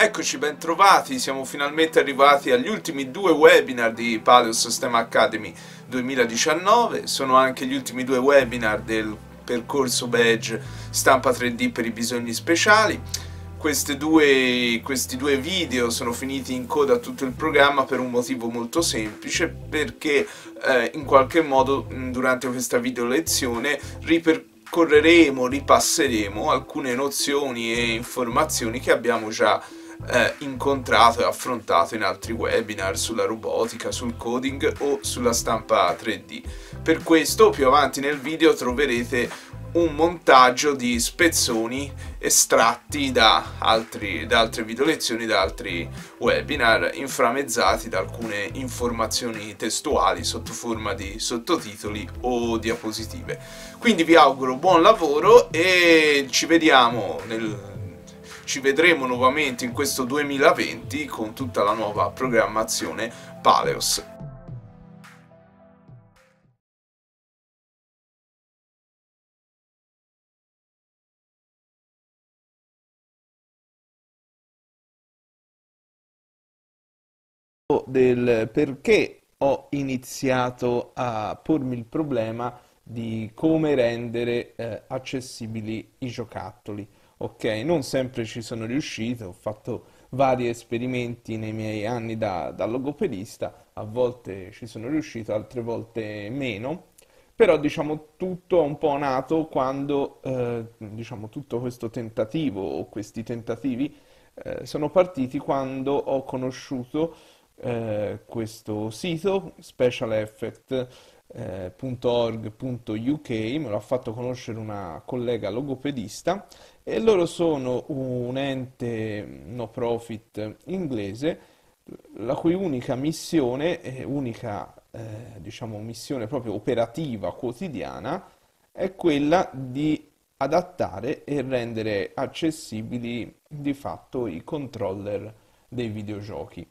Eccoci, bentrovati, siamo finalmente arrivati agli ultimi due webinar di Paleo Sistema Academy 2019, sono anche gli ultimi due webinar del percorso badge stampa 3D per i bisogni speciali. Due, questi due video sono finiti in coda a tutto il programma per un motivo molto semplice, perché eh, in qualche modo mm, durante questa video lezione ripercorreremo Correremo, ripasseremo alcune nozioni e informazioni che abbiamo già eh, incontrato e affrontato in altri webinar sulla robotica, sul coding o sulla stampa 3D. Per questo più avanti nel video troverete un montaggio di spezzoni estratti da, altri, da altre video lezioni, da altri webinar, inframezzati da alcune informazioni testuali sotto forma di sottotitoli o diapositive. Quindi vi auguro buon lavoro e ci vediamo nel ci vedremo nuovamente in questo 2020 con tutta la nuova programmazione Paleos. del perché ho iniziato a pormi il problema di come rendere eh, accessibili i giocattoli ok? Non sempre ci sono riuscito, ho fatto vari esperimenti nei miei anni da, da logopedista, a volte ci sono riuscito, altre volte meno, però diciamo tutto è un po' nato quando eh, diciamo tutto questo tentativo o questi tentativi eh, sono partiti quando ho conosciuto eh, questo sito specialeffect.org.uk eh, me l'ha fatto conoscere una collega logopedista e loro sono un ente no profit inglese la cui unica missione, unica eh, diciamo missione proprio operativa quotidiana è quella di adattare e rendere accessibili di fatto i controller dei videogiochi.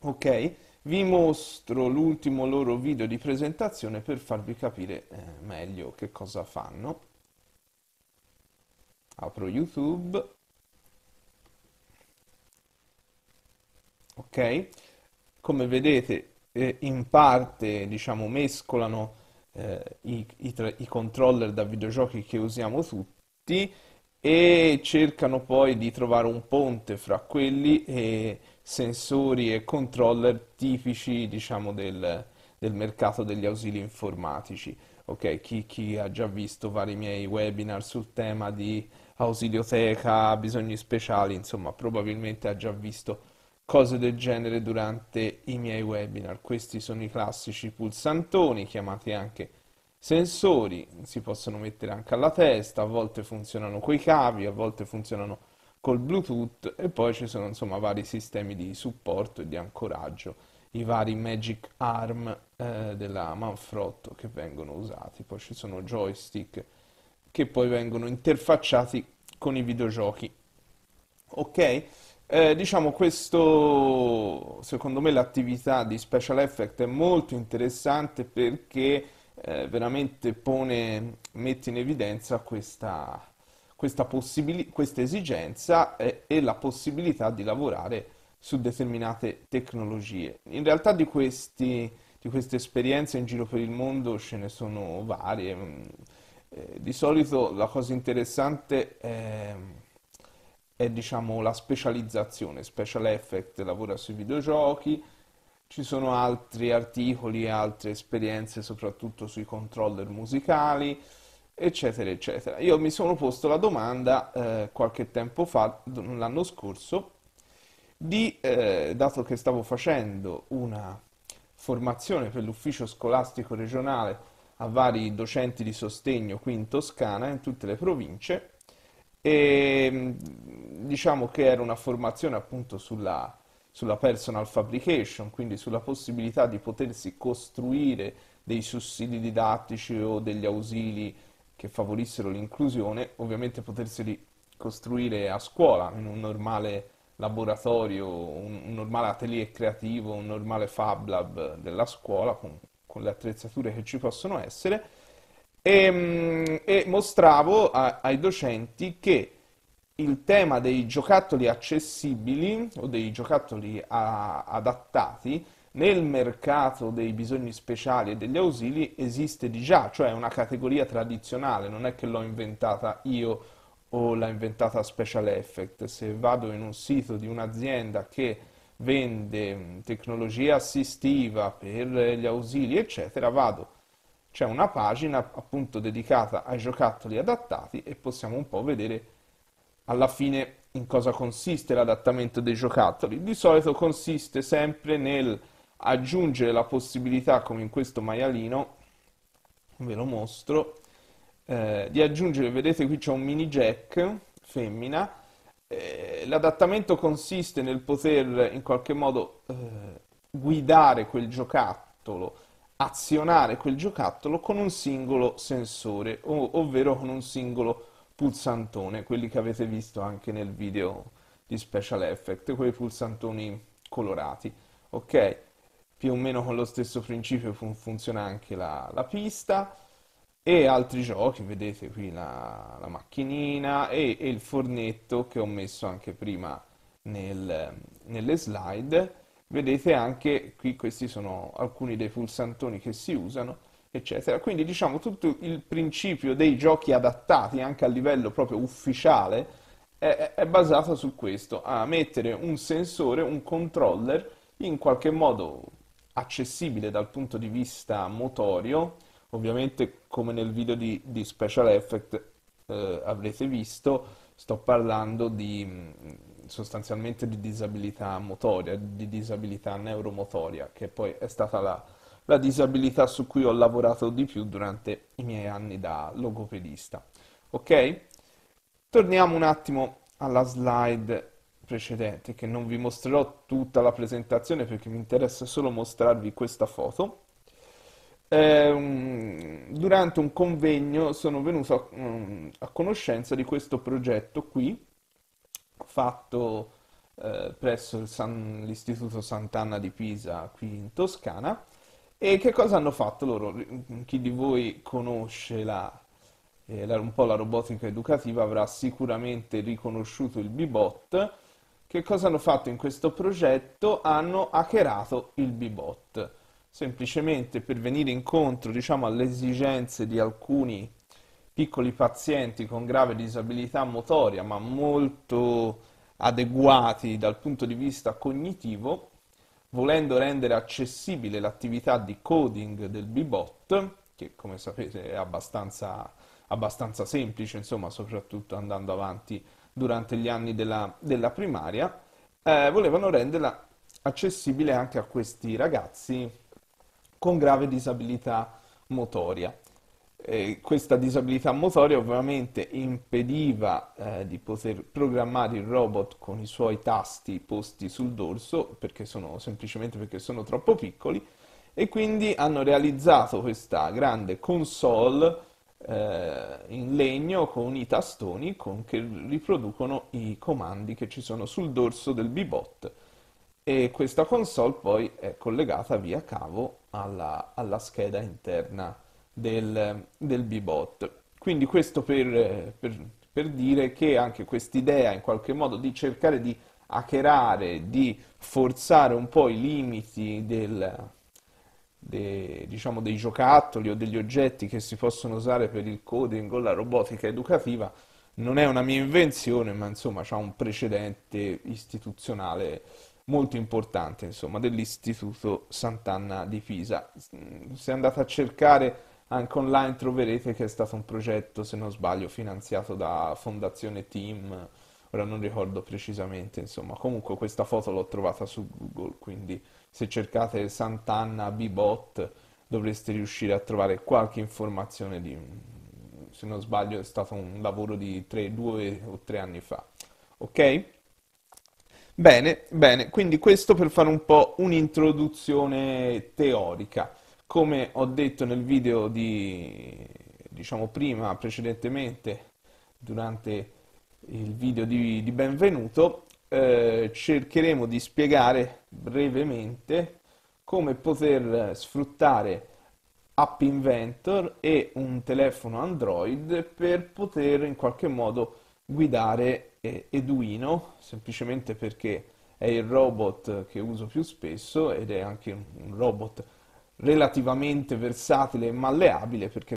Ok? Vi mostro l'ultimo loro video di presentazione per farvi capire eh, meglio che cosa fanno apro YouTube, ok? Come vedete eh, in parte diciamo mescolano eh, i, i, tra, i controller da videogiochi che usiamo tutti e cercano poi di trovare un ponte fra quelli e sensori e controller tipici diciamo del, del mercato degli ausili informatici. Ok, chi, chi ha già visto vari miei webinar sul tema di ausilioteca, bisogni speciali, insomma, probabilmente ha già visto cose del genere durante i miei webinar. Questi sono i classici pulsantoni, chiamati anche sensori, si possono mettere anche alla testa, a volte funzionano coi cavi, a volte funzionano col Bluetooth e poi ci sono insomma vari sistemi di supporto e di ancoraggio, i vari Magic Arm eh, della Manfrotto che vengono usati, poi ci sono joystick che poi vengono interfacciati con i videogiochi. Ok? Eh, diciamo questo, secondo me l'attività di Special Effect è molto interessante perché eh, veramente pone, mette in evidenza questa, questa, questa esigenza e, e, la possibilità di lavorare su determinate tecnologie. In realtà di, questi, di queste esperienze in giro per il mondo ce ne sono varie mm, eh, di solito la cosa interessante è, è diciamo, la specializzazione, Special Effect lavora sui videogiochi, ci sono altri articoli, altre esperienze soprattutto sui controller musicali, eccetera, eccetera. Io mi sono posto la domanda eh, qualche tempo fa, l'anno scorso, di, eh, dato che stavo facendo una formazione per l'ufficio scolastico regionale a vari docenti di sostegno qui in Toscana, in tutte le province, e diciamo che era una formazione appunto sulla, sulla personal fabrication, quindi sulla possibilità di potersi costruire dei sussidi didattici o degli ausili che favorissero l'inclusione, ovviamente poterseli costruire a scuola, in un normale laboratorio, un, un normale atelier creativo, un normale Fab Lab della scuola, con con le attrezzature che ci possono essere, e, ehm, e mostravo a, ai docenti che il tema dei giocattoli accessibili o dei giocattoli a, adattati nel mercato dei bisogni speciali e degli ausili esiste di già, cioè è una categoria tradizionale, non è che l'ho inventata io o l'ha inventata Special Effect. Se vado in un sito di un'azienda che vende mm, tecnologia assistiva per eh, gli ausili, eccetera, vado. C'è una pagina appunto dedicata ai giocattoli adattati e possiamo un po' vedere alla fine in cosa consiste l'adattamento dei giocattoli. Di solito consiste sempre nel aggiungere la possibilità, come in questo maialino, ve lo mostro, eh, di aggiungere, vedete qui c'è un mini jack femmina, eh, l'adattamento consiste nel poter in qualche modo eh, guidare quel giocattolo, azionare quel giocattolo con un singolo sensore, ov- ovvero con un singolo pulsantone, quelli che avete visto anche nel video di Special Effect, quei pulsantoni colorati, ok? Più o meno con lo stesso principio fun- funziona anche la, la pista e altri giochi, vedete qui la, la macchinina e, e, il fornetto che ho messo anche prima nel, nelle slide. Vedete anche qui questi sono alcuni dei pulsantoni che si usano, eccetera. Quindi diciamo tutto il principio dei giochi adattati anche a livello proprio ufficiale è, è basato su questo, a mettere un sensore, un controller in qualche modo accessibile dal punto di vista motorio, Ovviamente come nel video di, di Special Effect eh, avrete visto, sto parlando di, mm, sostanzialmente di disabilità motoria, di disabilità neuromotoria, che poi è stata la, la disabilità su cui ho lavorato di più durante i miei anni da logopedista. Ok? Torniamo un attimo alla slide precedente che non vi mostrerò tutta la presentazione perché mi interessa solo mostrarvi questa foto Ehm, durante un convegno sono venuto a, mm, a, conoscenza di questo progetto qui, fatto eh, presso San, l'Istituto Sant'Anna di Pisa, qui in Toscana. E che cosa hanno fatto loro? Mm, chi di voi conosce la, eh, la, un po' la robotica educativa avrà sicuramente riconosciuto il Bibot. Che cosa hanno fatto in questo progetto? Hanno hackerato il Bibot semplicemente per venire incontro diciamo, alle esigenze di alcuni piccoli pazienti con grave disabilità motoria, ma molto adeguati dal punto di vista cognitivo, volendo rendere accessibile l'attività di coding del bibot, che come sapete è abbastanza, abbastanza semplice, insomma, soprattutto andando avanti durante gli anni della, della primaria, eh, volevano renderla accessibile anche a questi ragazzi con grave disabilità motoria. Eh, questa disabilità motoria ovviamente impediva eh, di poter programmare il robot con i suoi tasti posti sul dorso perché sono, semplicemente perché sono troppo piccoli e quindi hanno realizzato questa grande console eh, in legno con i tastoni con, che riproducono i comandi che ci sono sul dorso del bibot e questa console poi è collegata via cavo alla, alla scheda interna del, del bot Quindi questo per, per, per dire che anche quest'idea in qualche modo di cercare di hackerare, di forzare un po' i limiti del, de, diciamo, dei giocattoli o degli oggetti che si possono usare per il coding o la robotica educativa non è una mia invenzione, ma insomma ha un precedente istituzionale molto importante, insomma, dell'Istituto Sant'Anna di Pisa. Mm, se andate a cercare anche online troverete che è stato un progetto, se non sbaglio, finanziato da Fondazione Team, ora non ricordo precisamente, insomma, comunque questa foto l'ho trovata su Google, quindi se cercate Sant'Anna Bibot dovreste riuscire a trovare qualche informazione di, se non sbaglio, è stato un lavoro di 3, 2 o tre anni fa. Ok? Bene, bene, quindi questo per fare un po' un'introduzione teorica. Come ho detto nel video di, diciamo prima, precedentemente, durante il video di, di benvenuto, eh, cercheremo di spiegare brevemente come poter sfruttare App Inventor e un telefono Android per poter in qualche modo guidare Eduino, semplicemente perché è il robot che uso più spesso ed è anche un robot relativamente versatile e malleabile perché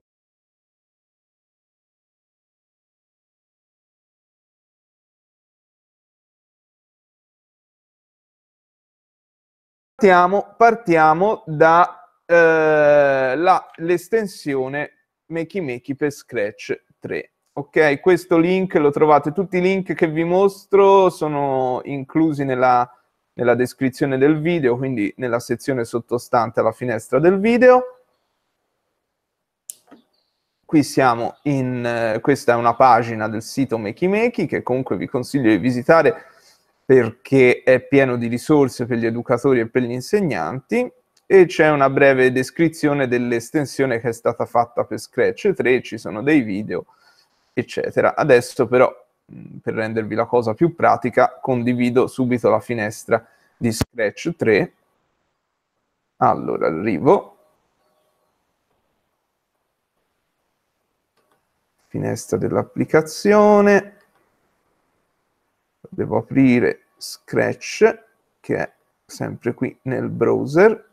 Partiamo, partiamo dall'estensione eh, Makey Makey per Scratch 3 ok? Questo link lo trovate, tutti i link che vi mostro sono inclusi nella, nella descrizione del video, quindi nella sezione sottostante alla finestra del video. Qui siamo in, eh, questa è una pagina del sito Makey Makey che comunque vi consiglio di visitare perché è pieno di risorse per gli educatori e per gli insegnanti e c'è una breve descrizione dell'estensione che è stata fatta per Scratch 3, ci sono dei video eccetera. Adesso però, per rendervi la cosa più pratica, condivido subito la finestra di Scratch 3. Allora, arrivo. Finestra dell'applicazione. Devo aprire Scratch, che è sempre qui nel browser.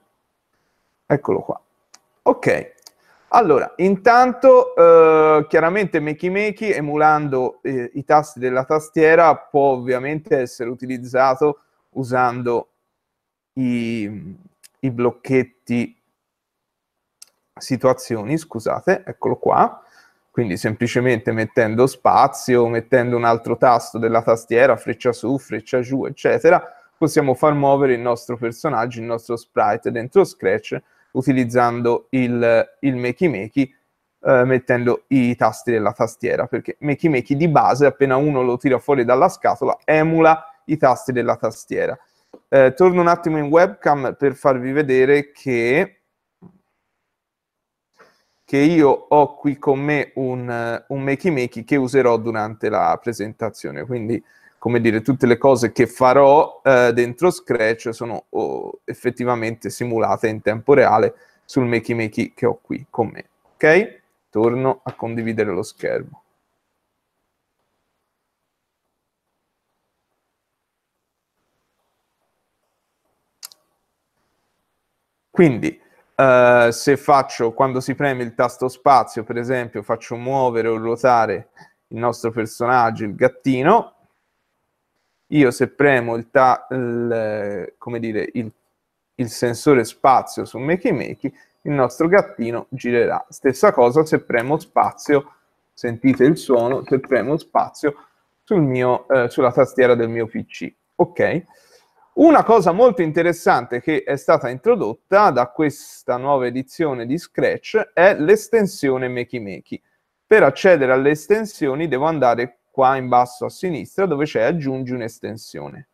Eccolo qua. Ok, allora, intanto eh, chiaramente Makey Makey, emulando eh, i tasti della tastiera, può ovviamente essere utilizzato usando i, i blocchetti situazioni, scusate, eccolo qua, quindi semplicemente mettendo spazio, mettendo un altro tasto della tastiera, freccia su, freccia giù, eccetera, possiamo far muovere il nostro personaggio, il nostro sprite dentro Scratch utilizzando il, il Makey Makey eh, mettendo i tasti della tastiera, perché Makey Makey di base, appena uno lo tira fuori dalla scatola, emula i tasti della tastiera. Eh, torno un attimo in webcam per farvi vedere che che io ho qui con me un, un Makey Makey che userò durante la presentazione. Quindi come dire, tutte le cose che farò eh, dentro Scratch sono oh, effettivamente simulate in tempo reale sul Makey Makey che ho qui con me. Ok? Torno a condividere lo schermo. Quindi, eh, se faccio, quando si preme il tasto spazio, per esempio, faccio muovere o ruotare il nostro personaggio, il gattino, io se premo il, ta, il, dire, il, il sensore spazio su Makey Makey, il nostro gattino girerà. Stessa cosa se premo spazio, sentite il suono, se premo spazio sul mio, eh, sulla tastiera del mio PC. Ok? Una cosa molto interessante che è stata introdotta da questa nuova edizione di Scratch è l'estensione Makey Makey. Per accedere alle estensioni devo andare qua in basso a sinistra dove c'è aggiungi un'estensione.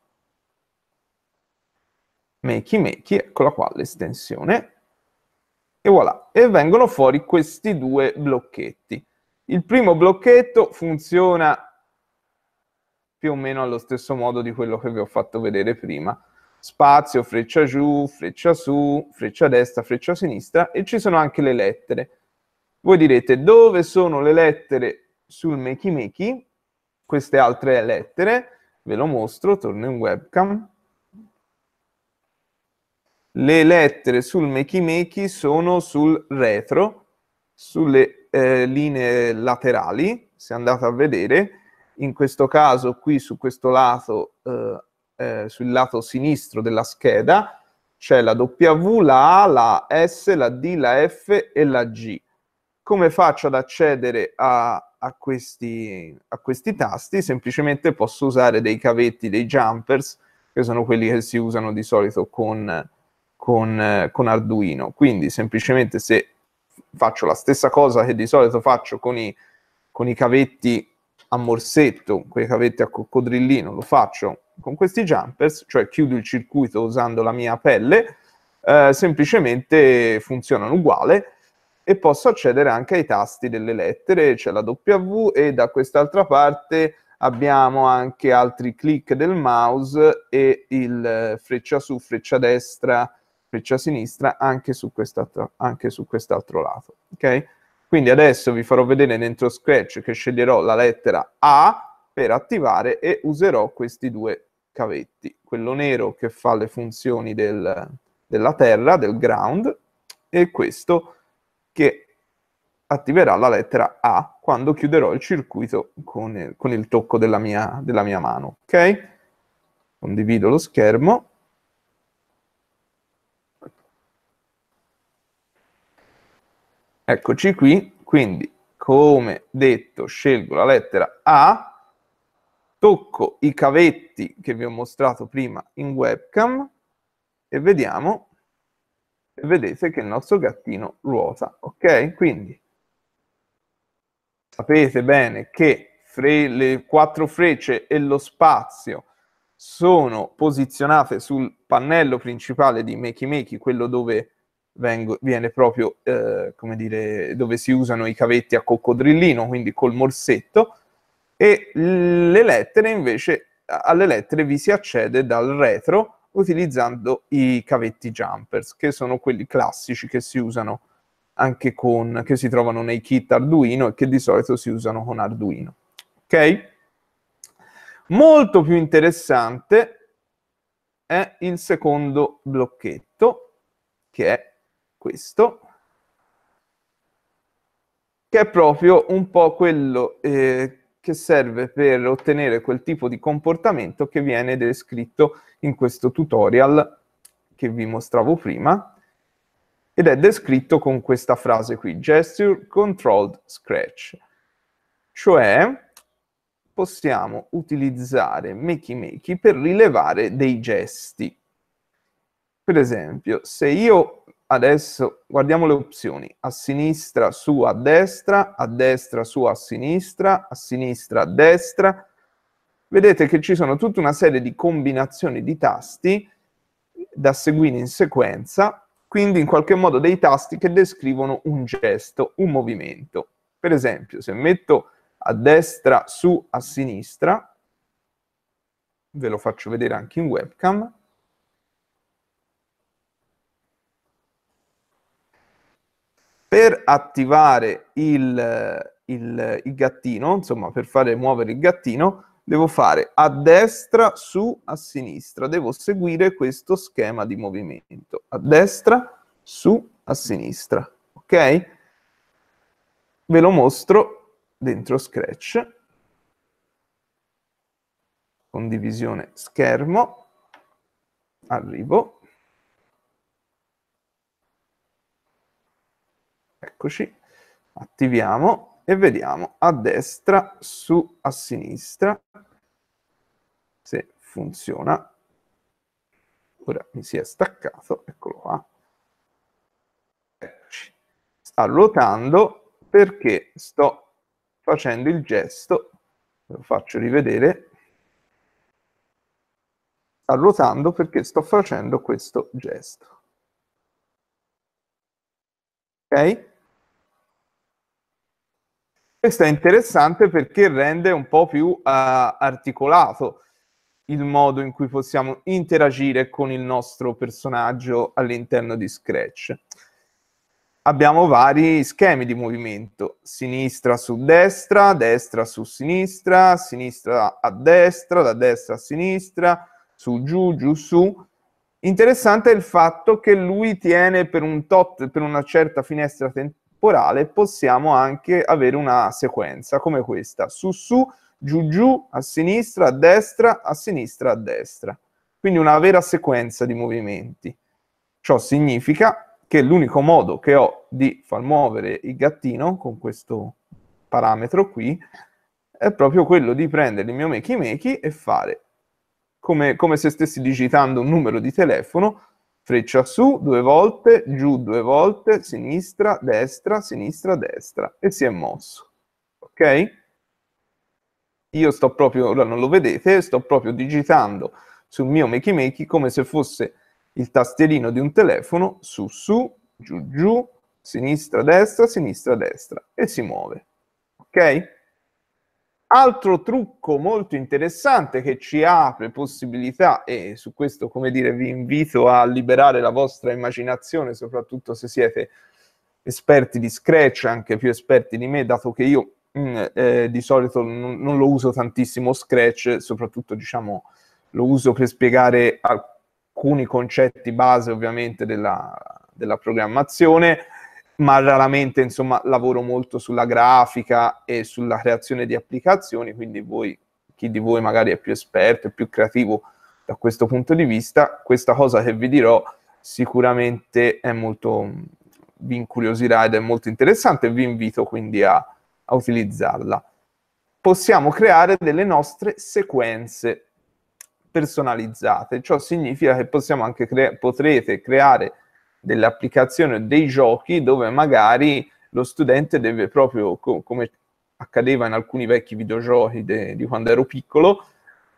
Makey Makey, eccola qua l'estensione. E voilà, e vengono fuori questi due blocchetti. Il primo blocchetto funziona più o meno allo stesso modo di quello che vi ho fatto vedere prima. Spazio, freccia giù, freccia su, freccia destra, freccia sinistra e ci sono anche le lettere. Voi direte dove sono le lettere sul Makey Makey? queste altre lettere, ve lo mostro, torno in webcam. Le lettere sul makey makey sono sul retro, sulle eh, linee laterali, se andate a vedere, in questo caso qui su questo lato, eh, eh, sul lato sinistro della scheda, c'è la W, la A, la S, la D, la F e la G. Come faccio ad accedere a, a questi, a questi tasti, semplicemente posso usare dei cavetti, dei jumpers, che sono quelli che si usano di solito con, con, con Arduino. Quindi semplicemente se faccio la stessa cosa che di solito faccio con i, con i cavetti a morsetto, quei cavetti a coccodrillino, lo faccio con questi jumpers, cioè chiudo il circuito usando la mia pelle, eh, semplicemente funzionano uguale e posso accedere anche ai tasti delle lettere, c'è la W e da quest'altra parte abbiamo anche altri click del mouse e il freccia su, freccia destra, freccia sinistra anche su quest'altro, anche su quest'altro lato. Okay? Quindi adesso vi farò vedere dentro Scratch che sceglierò la lettera A per attivare e userò questi due cavetti, quello nero che fa le funzioni del, della terra, del ground, e questo che attiverà la lettera A quando chiuderò il circuito con il, con il tocco della mia, della mia mano. Ok? Condivido lo schermo. Eccoci qui, quindi come detto scelgo la lettera A, tocco i cavetti che vi ho mostrato prima in webcam e vediamo e vedete che il nostro gattino ruota, ok? Quindi sapete bene che fre- le quattro frecce e lo spazio sono posizionate sul pannello principale di Makey Makey, quello dove vengo, viene proprio, eh, come dire, dove si usano i cavetti a coccodrillino, quindi col morsetto, e le lettere invece, alle lettere vi si accede dal retro, utilizzando i cavetti jumpers, che sono quelli classici che si usano anche con, che si trovano nei kit Arduino e che di solito si usano con Arduino. Ok? Molto più interessante è il secondo blocchetto, che è questo, che è proprio un po' quello eh, che serve per ottenere quel tipo di comportamento che viene descritto in questo tutorial che vi mostravo prima ed è descritto con questa frase qui, gesture controlled scratch, cioè possiamo utilizzare makey makey per rilevare dei gesti. Per esempio, se io adesso guardiamo le opzioni, a sinistra su a destra, a destra su a sinistra, a sinistra a destra, vedete che ci sono tutta una serie di combinazioni di tasti da seguire in sequenza, quindi in qualche modo dei tasti che descrivono un gesto, un movimento. Per esempio, se metto a destra su a sinistra, ve lo faccio vedere anche in webcam, per attivare il, il, il gattino, insomma per fare muovere il gattino, devo fare a destra, su, a sinistra. Devo seguire questo schema di movimento. A destra, su, a sinistra. Ok? Ve lo mostro dentro Scratch. Condivisione schermo. Arrivo. eccoci, attiviamo e vediamo a destra, su, a sinistra, se funziona. Ora mi si è staccato, eccolo qua. Eccoci. Sta ruotando perché sto facendo il gesto, lo faccio rivedere, sta ruotando perché sto facendo questo gesto. Ok? Questo è interessante perché rende un po' più uh, articolato il modo in cui possiamo interagire con il nostro personaggio all'interno di Scratch. Abbiamo vari schemi di movimento, sinistra su destra, destra su sinistra, sinistra a destra, da destra a sinistra, su giù, giù su. Interessante è il fatto che lui tiene per un tot, per una certa finestra temporale, possiamo anche avere una sequenza come questa, su su, giù giù, a sinistra, a destra, a sinistra, a destra. Quindi una vera sequenza di movimenti. Ciò significa che l'unico modo che ho di far muovere il gattino con questo parametro qui è proprio quello di prendere il mio makey makey e fare come, come se stessi digitando un numero di telefono Freccia su due volte, giù due volte, sinistra, destra, sinistra, destra e si è mosso. Ok? Io sto proprio, ora non lo vedete, sto proprio digitando sul mio Makey Makey come se fosse il tastierino di un telefono su su, giù giù, sinistra, destra, sinistra, destra e si muove. Ok? Altro trucco molto interessante che ci apre possibilità, e su questo, come dire, vi invito a liberare la vostra immaginazione, soprattutto se siete esperti di Scratch, anche più esperti di me, dato che io mh, mm, eh, di solito non, non, lo uso tantissimo Scratch, soprattutto diciamo lo uso per spiegare alcuni concetti base ovviamente della, della programmazione, ma raramente insomma lavoro molto sulla grafica e sulla creazione di applicazioni, quindi voi, chi di voi magari è più esperto, è più creativo da questo punto di vista, questa cosa che vi dirò sicuramente è molto, vi incuriosirà ed è molto interessante e vi invito quindi a, a utilizzarla. Possiamo creare delle nostre sequenze personalizzate, ciò significa che possiamo anche cre- potrete creare dell'applicazione dei giochi dove magari lo studente deve proprio, co- come accadeva in alcuni vecchi videogiochi de- di quando ero piccolo,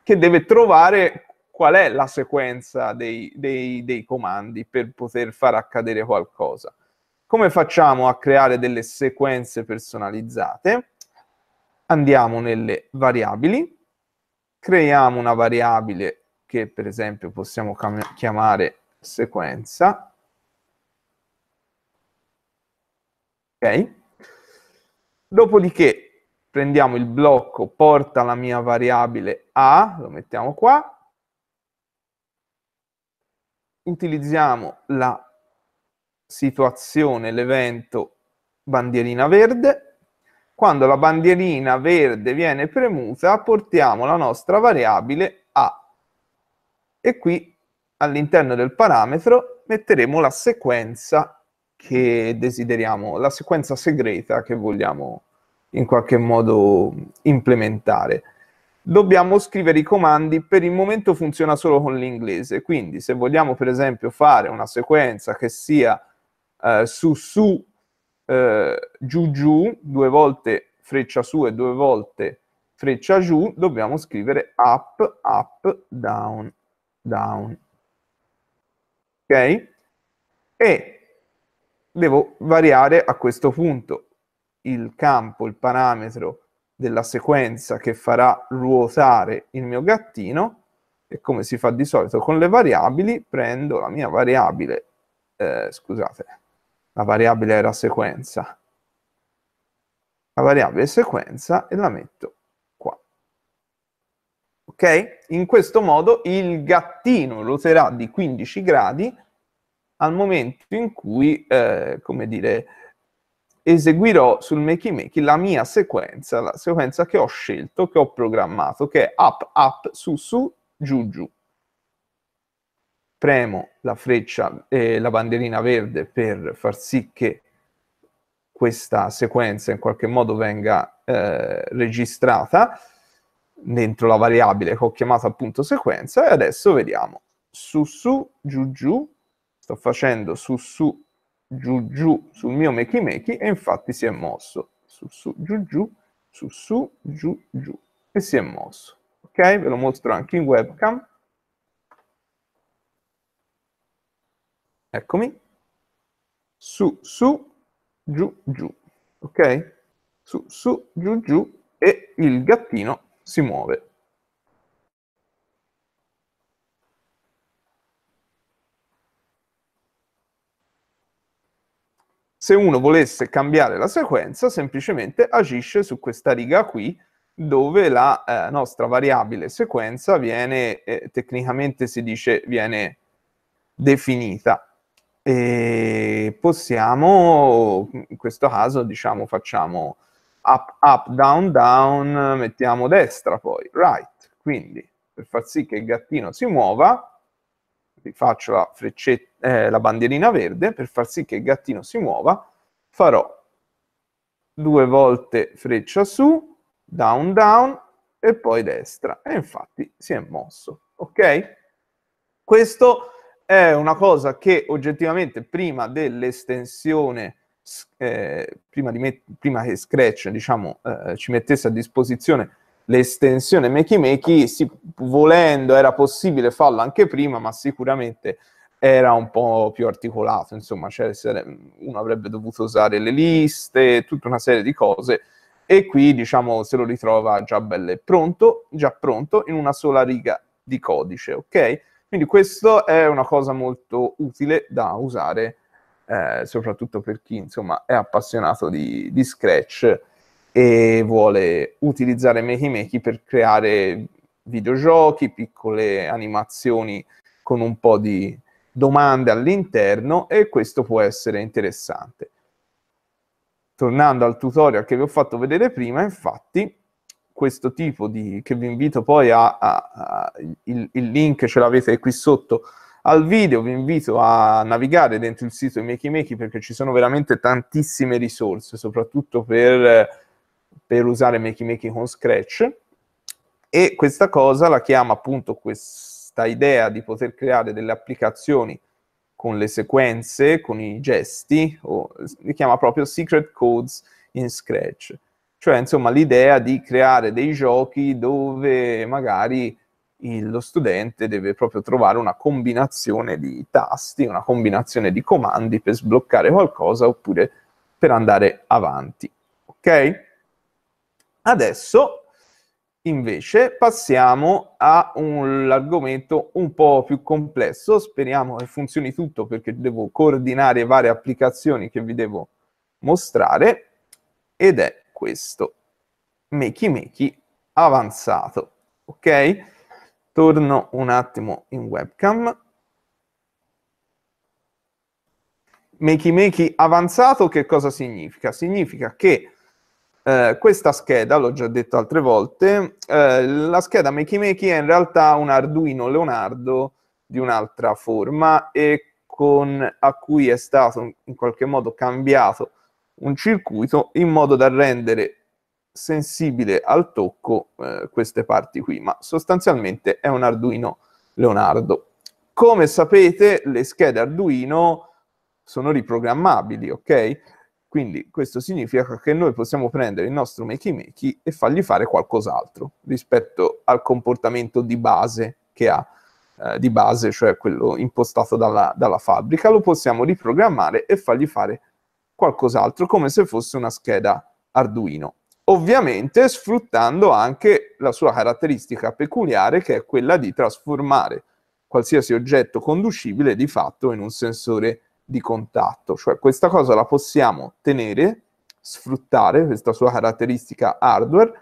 che deve trovare qual è la sequenza dei, dei, dei comandi per poter far accadere qualcosa. Come facciamo a creare delle sequenze personalizzate? Andiamo nelle variabili, creiamo una variabile che per esempio possiamo chiamare sequenza ok? Dopodiché prendiamo il blocco porta la mia variabile a, lo mettiamo qua, utilizziamo la situazione, l'evento bandierina verde. Quando la bandierina verde viene premuta, portiamo la nostra variabile a. E qui all'interno del parametro metteremo la sequenza che desideriamo, la sequenza segreta che vogliamo in qualche modo implementare. Dobbiamo scrivere i comandi, per il momento funziona solo con l'inglese, quindi se vogliamo per esempio fare una sequenza che sia eh, su su eh, giù giù, due volte freccia su e due volte freccia giù, dobbiamo scrivere up, up, down, down. Ok? E devo variare a questo punto il campo, il parametro della sequenza che farà ruotare il mio gattino e come si fa di solito con le variabili prendo la mia variabile eh, scusate la variabile era sequenza la variabile sequenza e la metto qua ok in questo modo il gattino ruoterà di 15 gradi al momento in cui, eh, come dire, eseguirò sul Makey Makey la mia sequenza, la sequenza che ho scelto, che ho programmato, che è up, up, su, su, giù, giù. Premo la freccia e eh, la bandierina verde per far sì che questa sequenza in qualche modo venga eh, registrata dentro la variabile che ho chiamato appunto sequenza e adesso vediamo su su giù giù Sto facendo su su giù giù sul mio meki meki e infatti si è mosso. Su su giù giù, su su giù giù e si è mosso. Ok? Ve lo mostro anche in webcam. Eccomi. Su su giù giù. Ok? Su su giù giù e il gattino si muove. Se uno volesse cambiare la sequenza, semplicemente agisce su questa riga qui, dove la eh, nostra variabile sequenza viene, eh, tecnicamente si dice, viene definita. E possiamo, in questo caso, diciamo, facciamo up, up, down, down, mettiamo destra poi, right. Quindi, per far sì che il gattino si muova, rifaccio la freccetta eh, la bandierina verde per far sì che il gattino si muova, farò due volte freccia su, down down e poi destra e infatti si è mosso, ok? Questo è una cosa che oggettivamente prima dell'estensione eh, prima, met- prima, che Scratch diciamo, eh, ci mettesse a disposizione l'estensione Makey Makey, si- volendo era possibile farlo anche prima, ma sicuramente era un po' più articolato, insomma, cioè uno avrebbe dovuto usare le liste, tutta una serie di cose, e qui diciamo se lo ritrova già belle pronto, già pronto in una sola riga di codice, ok? Quindi questo è una cosa molto utile da usare, eh, soprattutto per chi insomma è appassionato di, di Scratch e vuole utilizzare Makey Makey per creare videogiochi, piccole animazioni con un po' di, domande all'interno e questo può essere interessante. Tornando al tutorial che vi ho fatto vedere prima, infatti, questo tipo di... che vi invito poi a... a, a il, il link ce l'avete qui sotto al video, vi invito a navigare dentro il sito Makey Makey perché ci sono veramente tantissime risorse, soprattutto per, per usare Makey Makey con Scratch. E questa cosa la chiama appunto questo questa idea di poter creare delle applicazioni con le sequenze, con i gesti, o, li chiama proprio Secret Codes in Scratch. Cioè, insomma, l'idea di creare dei giochi dove magari il, lo studente deve proprio trovare una combinazione di tasti, una combinazione di comandi per sbloccare qualcosa oppure per andare avanti. Ok? Adesso Invece passiamo a un argomento un po' più complesso, speriamo che funzioni tutto perché devo coordinare varie applicazioni che vi devo mostrare ed è questo, Makey Makey avanzato, ok? Torno un attimo in webcam. Makey Makey avanzato che cosa significa? Significa che eh, questa scheda, l'ho già detto altre volte, eh, la scheda Makey Makey è in realtà un Arduino Leonardo di un'altra forma e con, a cui è stato in qualche modo cambiato un circuito in modo da rendere sensibile al tocco eh, queste parti qui, ma sostanzialmente è un Arduino Leonardo. Come sapete, le schede Arduino sono riprogrammabili, ok? Quindi questo significa che noi possiamo prendere il nostro makey makey e fargli fare qualcos'altro rispetto al comportamento di base che ha, eh, di base, cioè quello impostato dalla, dalla fabbrica, lo possiamo riprogrammare e fargli fare qualcos'altro come se fosse una scheda Arduino ovviamente sfruttando anche la sua caratteristica peculiare che è quella di trasformare qualsiasi oggetto conducibile di fatto in un sensore di contatto, cioè questa cosa la possiamo tenere, sfruttare questa sua caratteristica hardware,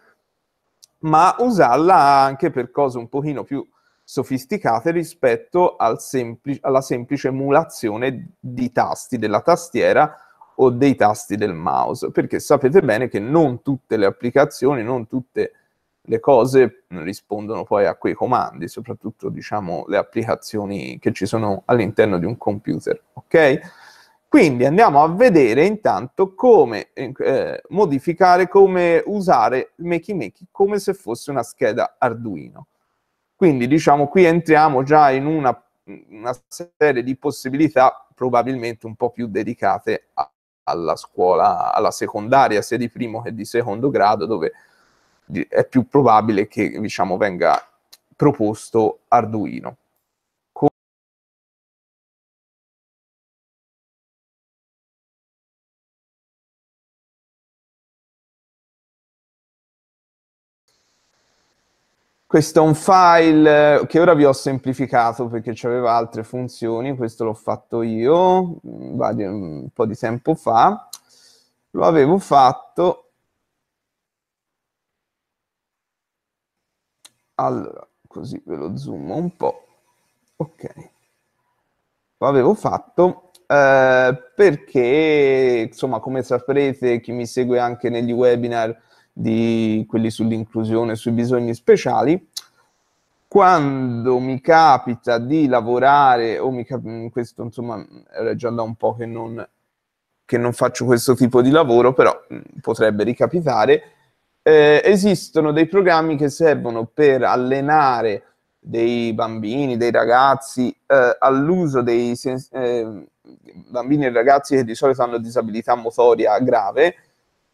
ma usarla anche per cose un pochino più sofisticate rispetto al sempli- alla semplice emulazione di tasti della tastiera o dei tasti del mouse, perché sapete bene che non tutte le applicazioni, non tutte le le cose rispondono poi a quei comandi, soprattutto diciamo le applicazioni che ci sono all'interno di un computer, ok? Quindi andiamo a vedere intanto come eh, modificare, come usare Makey Makey come se fosse una scheda Arduino. Quindi diciamo qui entriamo già in una, una serie di possibilità probabilmente un po' più dedicate a, alla scuola, alla secondaria, sia di primo che di secondo grado, dove è più probabile che diciamo, venga proposto Arduino. Questo è un file che ora vi ho semplificato perché aveva altre funzioni, questo l'ho fatto io un po' di tempo fa, lo avevo fatto Allora, così ve lo zoom un po'. Ok. Lo avevo fatto eh, perché, insomma, come saprete, chi mi segue anche negli webinar di quelli sull'inclusione, sui bisogni speciali, quando mi capita di lavorare, o mi cap- questo insomma era già da un po' che non, che non faccio questo tipo di lavoro, però mh, mm, potrebbe ricapitare, eh, esistono dei programmi che servono per allenare dei bambini, dei ragazzi eh, all'uso dei eh, bambini e ragazzi che di solito hanno disabilità motoria grave,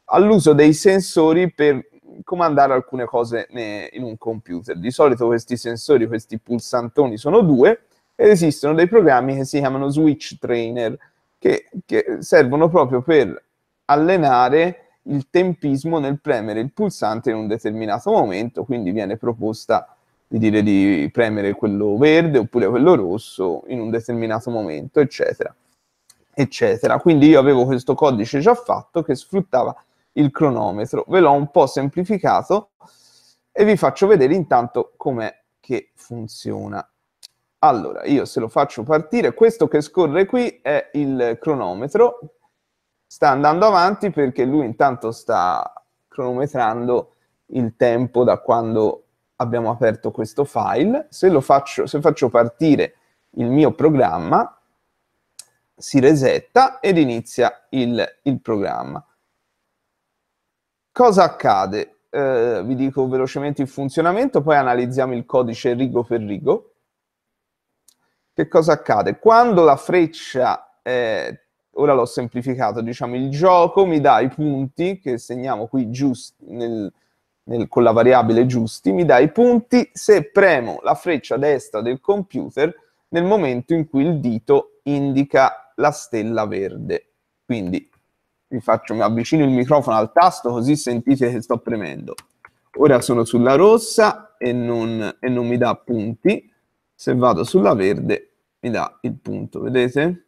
all'uso dei sensori per comandare alcune cose eh, in un computer. Di solito questi sensori, questi pulsantoni sono due ed esistono dei programmi che si chiamano switch trainer che, che servono proprio per allenare il tempismo nel premere il pulsante in un determinato momento, quindi viene proposta di dire di premere quello verde oppure quello rosso in un determinato momento, eccetera, eccetera. Quindi io avevo questo codice già fatto che sfruttava il cronometro, ve l'ho un po' semplificato e vi faccio vedere intanto com'è che funziona. Allora, io se lo faccio partire, questo che scorre qui è il cronometro sta andando avanti perché lui intanto sta cronometrando il tempo da quando abbiamo aperto questo file. Se, lo faccio, se faccio partire il mio programma, si resetta ed inizia il, il programma. Cosa accade? Eh, vi dico velocemente il funzionamento, poi analizziamo il codice rigo per rigo. Che cosa accade? Quando la freccia eh, ora l'ho semplificato, diciamo il gioco mi dà i punti che segniamo qui giusti nel, nel, con la variabile giusti, mi dà i punti se premo la freccia destra del computer nel momento in cui il dito indica la stella verde. Quindi vi faccio, mi avvicino il microfono al tasto così sentite che sto premendo. Ora sono sulla rossa e non, e non mi dà punti. Se vado sulla verde mi dà il punto, vedete?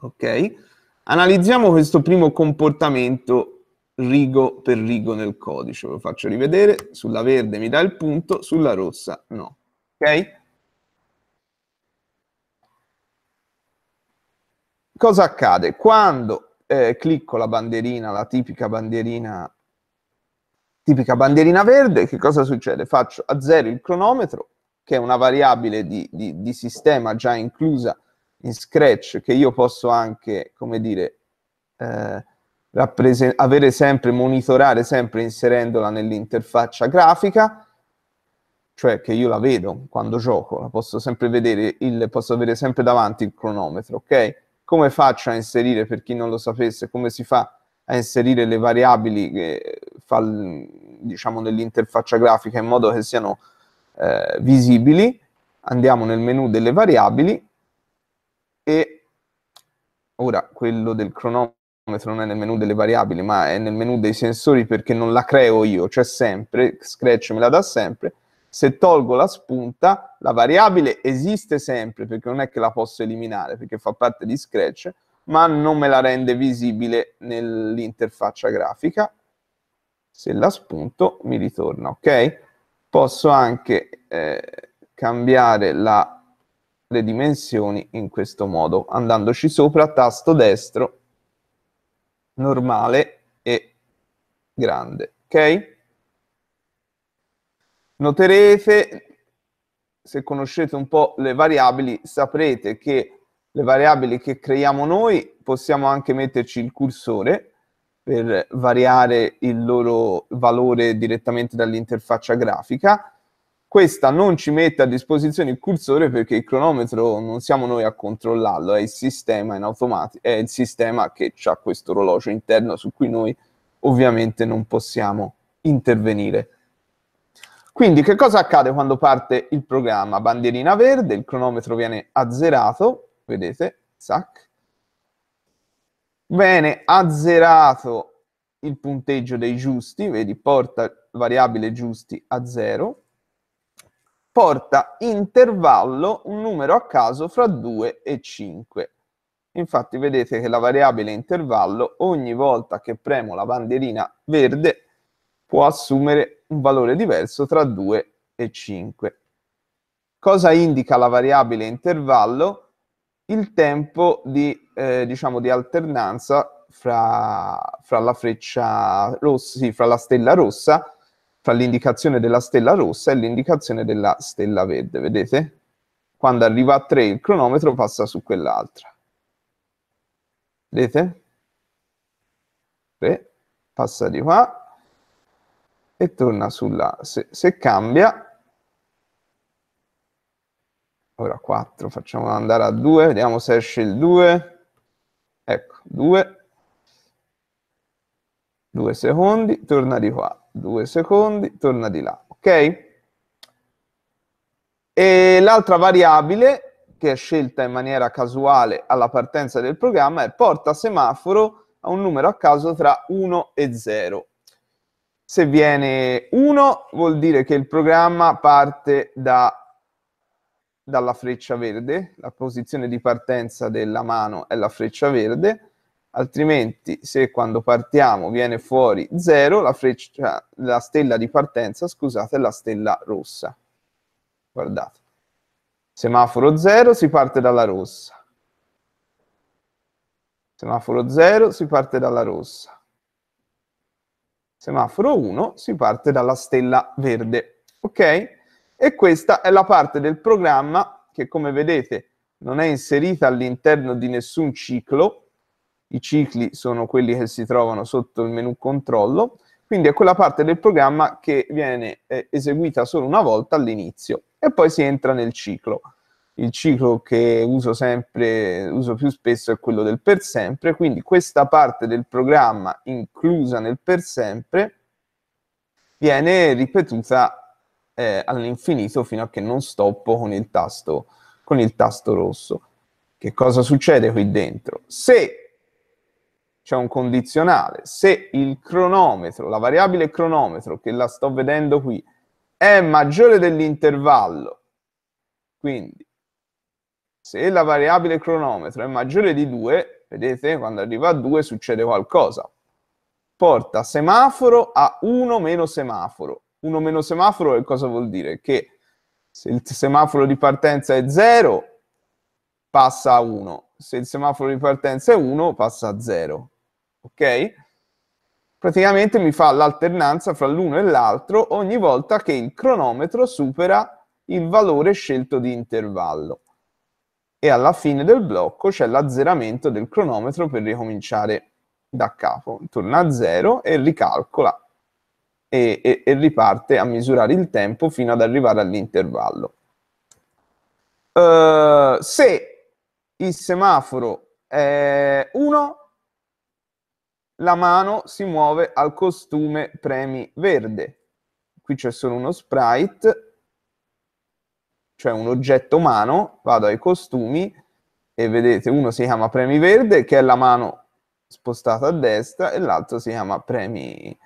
Ok? Analizziamo questo primo comportamento rigo per rigo nel codice. Ve lo faccio rivedere. Sulla verde mi dà il punto, sulla rossa no. Ok? Cosa accade? Quando eh, clicco la bandierina, la tipica bandierina tipica bandierina verde, che cosa succede? Faccio a zero il cronometro, che è una variabile di, di, di sistema già inclusa in Scratch che io posso anche, come dire, eh, rappresen- avere sempre, monitorare sempre inserendola nell'interfaccia grafica, cioè che io la vedo quando gioco, la posso sempre vedere, il, posso avere sempre davanti il cronometro, ok? Come faccio a inserire, per chi non lo sapesse, come si fa a inserire le variabili che fa, diciamo, nell'interfaccia grafica in modo che siano eh, visibili? Andiamo nel menu delle variabili e ora quello del cronometro non è nel menu delle variabili, ma è nel menu dei sensori perché non la creo io, cioè sempre, Scratch me la dà sempre. Se tolgo la spunta, la variabile esiste sempre perché non è che la posso eliminare perché fa parte di Scratch, ma non me la rende visibile nell'interfaccia grafica. Se la spunto mi ritorna, ok? Posso anche eh, cambiare la le dimensioni in questo modo, andandoci sopra tasto destro, normale e grande, ok? Noterete, se conoscete un po' le variabili, saprete che le variabili che creiamo noi possiamo anche metterci il cursore per variare il loro valore direttamente dall'interfaccia grafica questa non ci mette a disposizione il cursore perché il cronometro non siamo noi a controllarlo, è il sistema in automatico, è il sistema che ha questo orologio interno su cui noi ovviamente non possiamo intervenire. Quindi che cosa accade quando parte il programma? Bandierina verde, il cronometro viene azzerato, vedete, sac. Viene azzerato il punteggio dei giusti, vedi, porta variabile giusti a zero, porta intervallo un numero a caso fra 2 e 5. Infatti vedete che la variabile intervallo ogni volta che premo la bandierina verde può assumere un valore diverso tra 2 e 5. Cosa indica la variabile intervallo? Il tempo di, eh, diciamo di alternanza fra, fra, la freccia rossa, sì, fra la stella rossa tra l'indicazione della stella rossa e l'indicazione della stella verde, vedete? Quando arriva a 3 il cronometro passa su quell'altra. Vedete? 3, passa di qua e torna sulla... Se, se cambia, ora 4, facciamo andare a 2, vediamo se esce il 2. Ecco, 2. 2 secondi, torna di qua due secondi, torna di là, ok? E l'altra variabile che è scelta in maniera casuale alla partenza del programma è porta semaforo a un numero a caso tra 1 e 0. Se viene 1 vuol dire che il programma parte da, dalla freccia verde, la posizione di partenza della mano è la freccia verde, altrimenti se quando partiamo viene fuori 0, la, cioè, la stella di partenza, scusate, è la stella rossa. Guardate. Semaforo 0, si parte dalla rossa. Semaforo 0, si parte dalla rossa. Semaforo 1, si parte dalla stella verde. Ok? E questa è la parte del programma che, come vedete, non è inserita all'interno di nessun ciclo, i cicli sono quelli che si trovano sotto il menu controllo, quindi è quella parte del programma che viene eh, eseguita solo una volta all'inizio e poi si entra nel ciclo. Il ciclo che uso sempre, uso più spesso è quello del per sempre, quindi questa parte del programma inclusa nel per sempre viene ripetuta eh, all'infinito fino a che non stoppo con il tasto, con il tasto rosso. Che cosa succede qui dentro? Se c'è un condizionale. Se il cronometro, la variabile cronometro, che la sto vedendo qui, è maggiore dell'intervallo, quindi se la variabile cronometro è maggiore di 2, vedete, quando arriva a 2 succede qualcosa. Porta semaforo a 1 meno semaforo. 1 meno semaforo che cosa vuol dire? Che se il semaforo di partenza è 0, passa a 1. Se il semaforo di partenza è 1, passa a 0 ok? Praticamente mi fa l'alternanza fra l'uno e l'altro ogni volta che il cronometro supera il valore scelto di intervallo. E alla fine del blocco c'è l'azzeramento del cronometro per ricominciare da capo. Torna a zero e ricalcola e, e, e riparte a misurare il tempo fino ad arrivare all'intervallo. Uh, se il semaforo è 1, la mano si muove al costume premi verde. Qui c'è solo uno sprite, cioè un oggetto mano, vado ai costumi e vedete uno si chiama premi verde che è la mano spostata a destra e l'altro si chiama premi,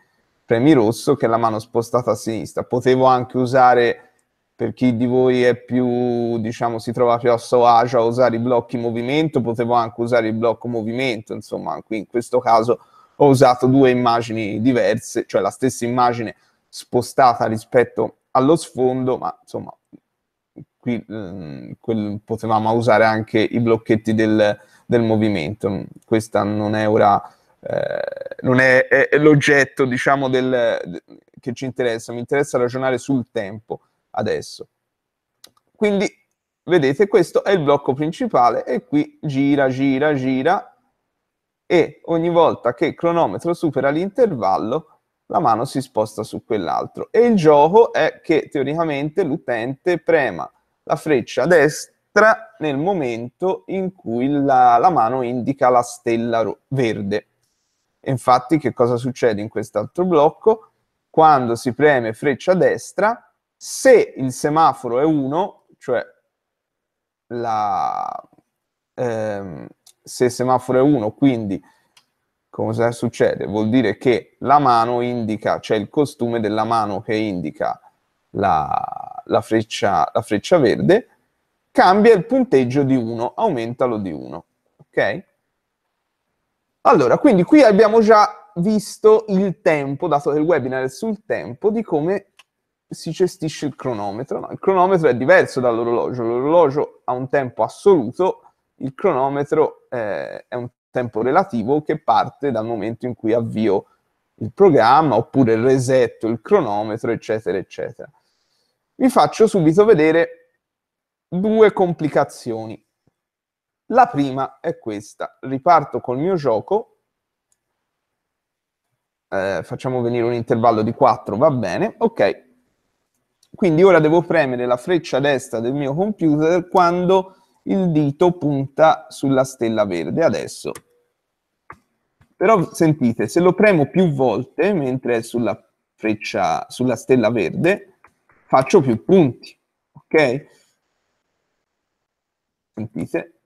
premi rosso che è la mano spostata a sinistra. Potevo anche usare per chi di voi è più, diciamo, si trova più a suo agio a usare i blocchi movimento, potevo anche usare il blocco movimento, insomma, qui in questo caso ho usato due immagini diverse, cioè la stessa immagine spostata rispetto allo sfondo, ma insomma qui eh, quel, potevamo usare anche i blocchetti del, del movimento. Questa non è ora eh, non è, è l'oggetto diciamo del, de, che ci interessa, mi interessa ragionare sul tempo adesso. Quindi vedete questo è il blocco principale e qui gira, gira, gira e ogni volta che il cronometro supera l'intervallo la mano si sposta su quell'altro e il gioco è che teoricamente l'utente prema la freccia destra nel momento in cui la, la mano indica la stella ro- verde. infatti che cosa succede in quest'altro blocco? Quando si preme freccia destra, se il semaforo è 1, cioè la, ehm, se il semaforo è 1, quindi cosa succede? Vuol dire che la mano indica, c'è cioè il costume della mano che indica la, la, freccia, la freccia verde, cambia il punteggio di 1, aumentalo di 1. Ok? Allora, quindi qui abbiamo già visto il tempo, dato che il webinar è sul tempo, di come si gestisce il cronometro. No, il cronometro è diverso dall'orologio, l'orologio ha un tempo assoluto, il cronometro eh, è un tempo relativo che parte dal momento in cui avvio il programma oppure resetto il cronometro, eccetera, eccetera. Vi faccio subito vedere due complicazioni. La prima è questa. Riparto col mio gioco. Eh, facciamo venire un intervallo di 4, va bene. Ok. Quindi ora devo premere la freccia destra del mio computer quando il dito punta sulla stella verde adesso. Però sentite, se lo premo più volte mentre è sulla freccia, sulla stella verde, faccio più punti, ok? Sentite?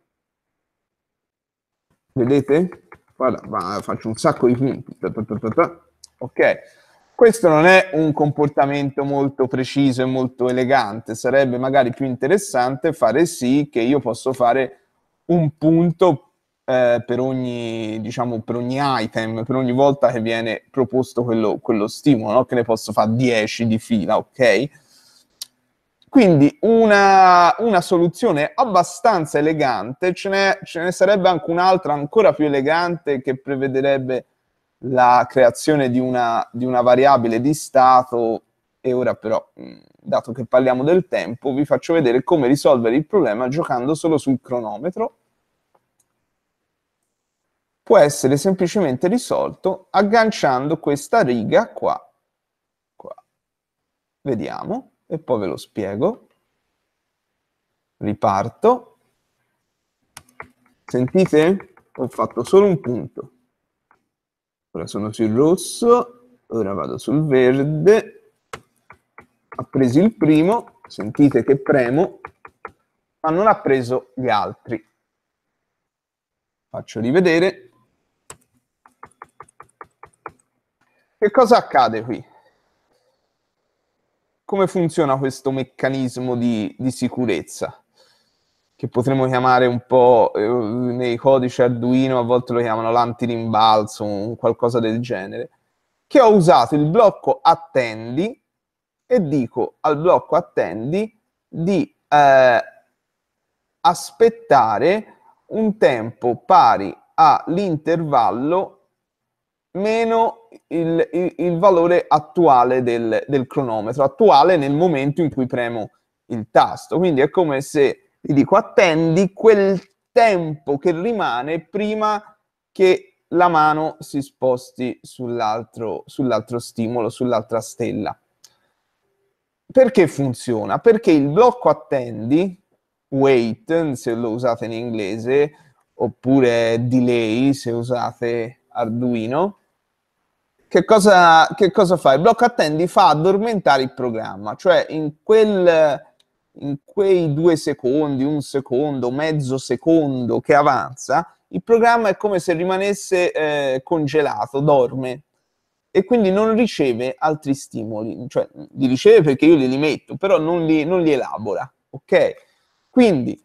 Vedete? Guarda, faccio un sacco di punti. Ta, ta, ta, ok? Questo non è un comportamento molto preciso e molto elegante, sarebbe magari più interessante fare sì che io posso fare un punto eh, per, ogni, diciamo, per ogni item, per ogni volta che viene proposto quello, quello stimolo, no? che ne posso fare 10 di fila, ok? Quindi una, una soluzione abbastanza elegante, ce, ce ne sarebbe anche un'altra ancora più elegante che prevederebbe la creazione di una, di una variabile di stato e ora però, mm, dato che parliamo del tempo, vi faccio vedere come risolvere il problema giocando solo sul cronometro. Può essere semplicemente risolto agganciando questa riga qua. qua. Vediamo e poi ve lo spiego. Riparto. Sentite? Ho fatto solo un punto ora sono sul rosso, ora vado sul verde, ha preso il primo, sentite che premo, ma non ha preso gli altri. Faccio rivedere. Che cosa accade qui? Come funziona questo meccanismo di, di sicurezza? che potremmo chiamare un po' eh, nei codici Arduino, a volte lo chiamano l'antirimbalzo, qualcosa del genere, che ho usato il blocco attendi e dico al blocco attendi di eh, aspettare un tempo pari all'intervallo meno il, il, il valore attuale del, del cronometro, attuale nel momento in cui premo il tasto. Quindi è come se ti dico attendi quel tempo che rimane prima che la mano si sposti sull'altro, sull'altro stimolo, sull'altra stella. Perché funziona? Perché il blocco attendi, wait se lo usate in inglese, oppure delay se usate Arduino, che cosa, che cosa, fa? Il blocco attendi fa addormentare il programma, cioè in quel in quei due secondi, un secondo, mezzo secondo che avanza, il programma è come se rimanesse eh, congelato, dorme e quindi non riceve altri stimoli, cioè li riceve perché io li metto, però non li, non li elabora, ok? Quindi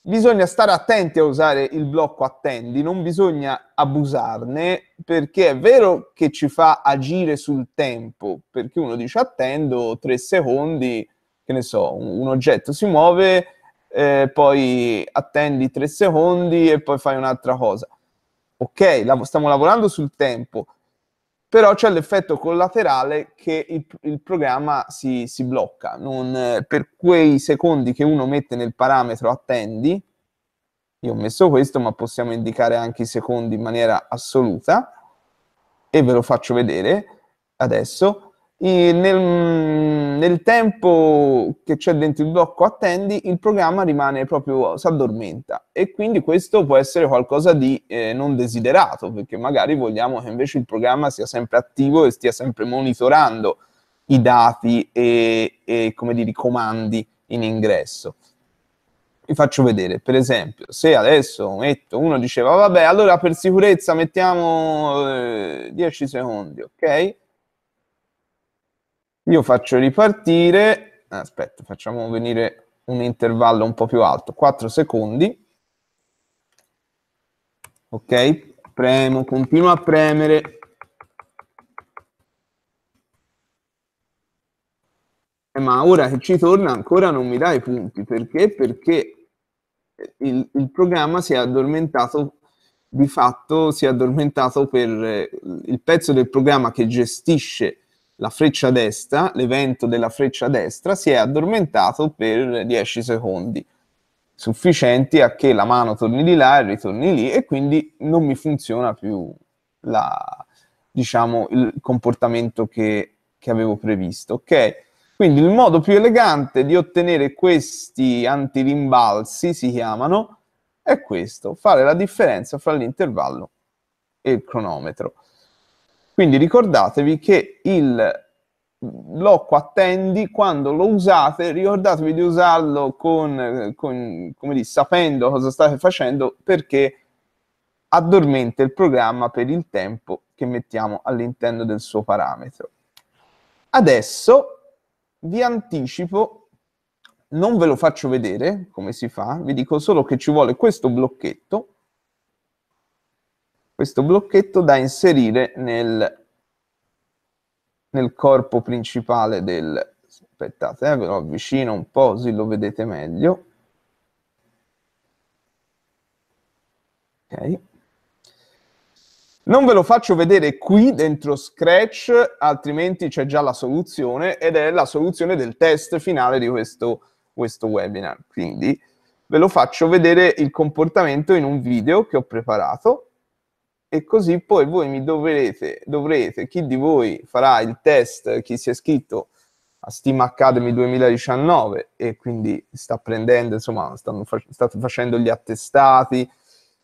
bisogna stare attenti a usare il blocco attendi, non bisogna abusarne perché è vero che ci fa agire sul tempo, perché uno dice attendo tre secondi, che ne so, un, un oggetto si muove, eh, poi attendi tre secondi e poi fai un'altra cosa. Ok, la, stiamo lavorando sul tempo, però c'è l'effetto collaterale che il, il programma si, si blocca. Non, eh, per quei secondi che uno mette nel parametro attendi, io ho messo questo, ma possiamo indicare anche i secondi in maniera assoluta e ve lo faccio vedere adesso nel, nel, tempo che c'è dentro il blocco attendi, il programma rimane proprio, si addormenta e quindi questo può essere qualcosa di eh, non desiderato, perché magari vogliamo che invece il programma sia sempre attivo e stia sempre monitorando i dati e, e come dire, i comandi in ingresso. Vi faccio vedere, per esempio, se adesso metto, uno diceva, vabbè, allora per sicurezza mettiamo eh, 10 secondi, ok? Io faccio ripartire, aspetta, facciamo venire un intervallo un po' più alto, 4 secondi. Ok, premo, continuo a premere. Eh, ma ora che ci torna ancora non mi dà i punti, perché? Perché il, il programma si è addormentato di fatto si è addormentato per il pezzo del programma che gestisce la freccia destra, l'evento della freccia destra si è addormentato per 10 secondi, sufficienti a che la mano torni di là e ritorni lì e quindi non mi funziona più la, diciamo, il comportamento che, che avevo previsto. Ok? Quindi il modo più elegante di ottenere questi antirimbalzi, si chiamano, è questo, fare la differenza fra l'intervallo e il cronometro. Quindi ricordatevi che il l'occo attendi quando lo usate ricordatevi di usarlo con, con come dire, sapendo cosa state facendo perché addormenta il programma per il tempo che mettiamo all'interno del suo parametro adesso vi anticipo non ve lo faccio vedere come si fa vi dico solo che ci vuole questo blocchetto questo blocchetto da inserire nel, nel corpo principale del... aspettate, eh, ve lo avvicino un po' così lo vedete meglio. Ok. Non ve lo faccio vedere qui dentro Scratch, altrimenti c'è già la soluzione ed è la soluzione del test finale di questo, questo, webinar. Quindi ve lo faccio vedere il comportamento in un video che ho preparato e così poi voi mi dovrete, dovrete, chi di voi farà il test, chi si è iscritto a Steam Academy 2019 e quindi sta prendendo, insomma, stanno fa- state facendo gli attestati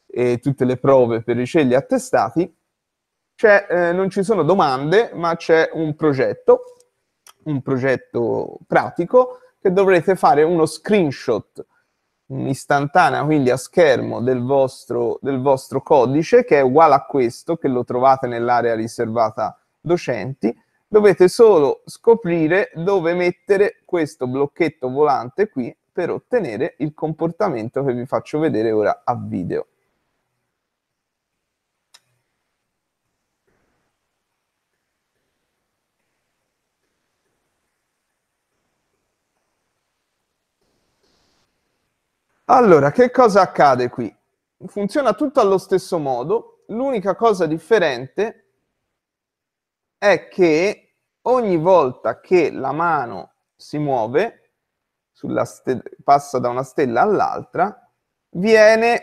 e tutte le prove per ricevere gli attestati, eh, non ci sono domande, ma c'è un progetto, un progetto pratico che dovrete fare uno screenshot istantanea, quindi a schermo del vostro, del vostro codice, che è uguale a questo, che lo trovate nell'area riservata docenti, dovete solo scoprire dove mettere questo blocchetto volante qui per ottenere il comportamento che vi faccio vedere ora a video. Allora, che cosa accade qui? Funziona tutto allo stesso modo, l'unica cosa differente è che ogni volta che la mano si muove, passa da una stella all'altra, viene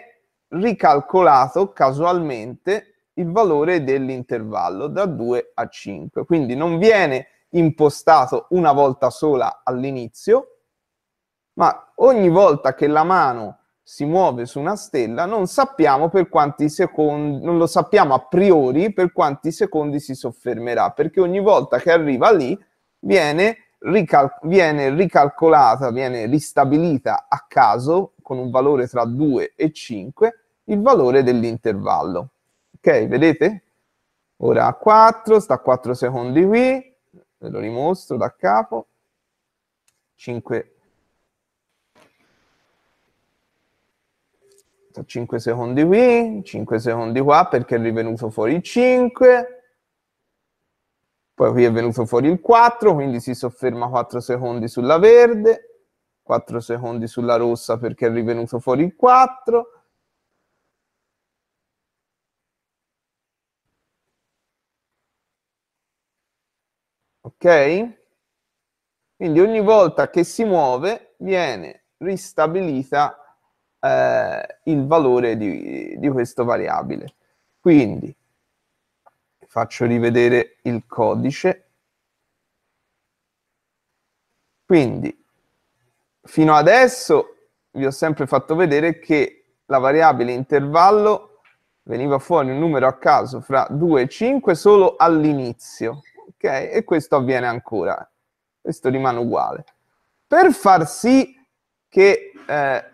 ricalcolato casualmente il valore dell'intervallo da 2 a 5. Quindi non viene impostato una volta sola all'inizio, ma ogni volta che la mano si muove su una stella non sappiamo per quanti secondi, non lo sappiamo a priori per quanti secondi si soffermerà, perché ogni volta che arriva lì viene, rical- viene ricalcolata, viene ristabilita a caso con un valore tra 2 e 5 il valore dell'intervallo. Ok, vedete? Ora 4, sta a 4 secondi qui, ve lo rimostro da capo, 5 5 secondi qui, 5 secondi qua perché è rivenuto fuori il 5, poi qui è venuto fuori il 4, quindi si sofferma 4 secondi sulla verde, 4 secondi sulla rossa perché è rivenuto fuori il 4, ok? Quindi ogni volta che si muove viene ristabilita eh, il valore di, di questo variabile. Quindi faccio rivedere il codice. Quindi fino adesso vi ho sempre fatto vedere che la variabile intervallo veniva fuori un numero a caso fra 2 e 5 solo all'inizio, ok? E questo avviene ancora, questo rimane uguale. Per far sì che eh,